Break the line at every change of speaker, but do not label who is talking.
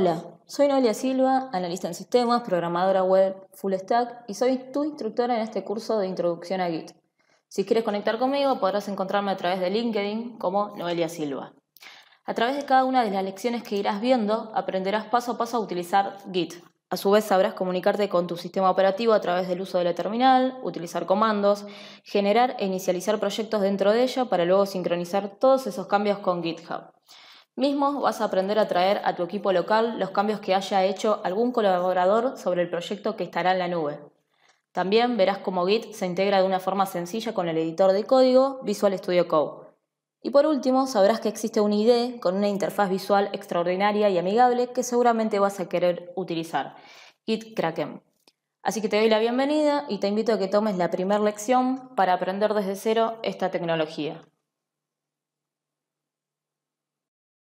Hola, soy Noelia Silva, analista en sistemas, programadora web full stack y soy tu instructora en este curso de introducción a Git. Si quieres conectar conmigo podrás encontrarme a través de LinkedIn como Noelia Silva. A través de cada una de las lecciones que irás viendo aprenderás paso a paso a utilizar Git. A su vez sabrás comunicarte con tu sistema operativo a través del uso de la terminal, utilizar comandos, generar e inicializar proyectos dentro de ella para luego sincronizar todos esos cambios con GitHub. Mismo, vas a aprender a traer a tu equipo local los cambios que haya hecho algún colaborador sobre el proyecto que estará en la nube. También verás cómo Git se integra de una forma sencilla con el editor de código Visual Studio Code. Y por último, sabrás que existe una IDE con una interfaz visual extraordinaria y amigable que seguramente vas a querer utilizar, Git Kraken. Así que te doy la bienvenida y te invito a que tomes la primera lección para aprender desde cero esta tecnología.